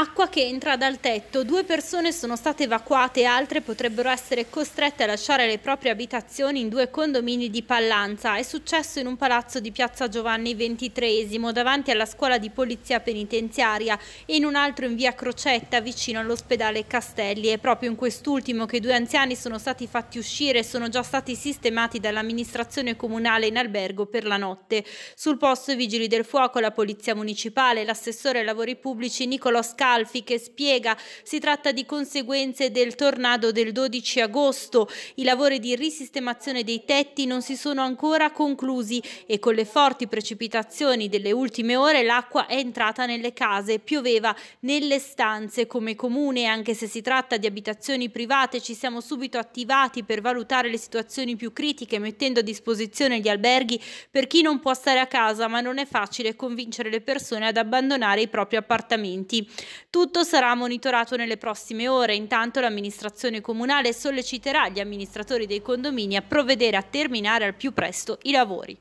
Acqua che entra dal tetto, due persone sono state evacuate e altre potrebbero essere costrette a lasciare le proprie abitazioni in due condomini di Pallanza. È successo in un palazzo di Piazza Giovanni XXIII davanti alla scuola di polizia penitenziaria e in un altro in via Crocetta vicino all'ospedale Castelli. È proprio in quest'ultimo che due anziani sono stati fatti uscire e sono già stati sistemati dall'amministrazione comunale in albergo per la notte. Sul posto i vigili del fuoco, la polizia municipale, l'assessore ai lavori pubblici Nicolò Scala Alfi che spiega si tratta di conseguenze del tornado del 12 agosto. I lavori di risistemazione dei tetti non si sono ancora conclusi e con le forti precipitazioni delle ultime ore l'acqua è entrata nelle case, pioveva nelle stanze come comune, anche se si tratta di abitazioni private ci siamo subito attivati per valutare le situazioni più critiche mettendo a disposizione gli alberghi per chi non può stare a casa ma non è facile convincere le persone ad abbandonare i propri appartamenti. Tutto sarà monitorato nelle prossime ore. Intanto l'amministrazione comunale solleciterà gli amministratori dei condomini a provvedere a terminare al più presto i lavori.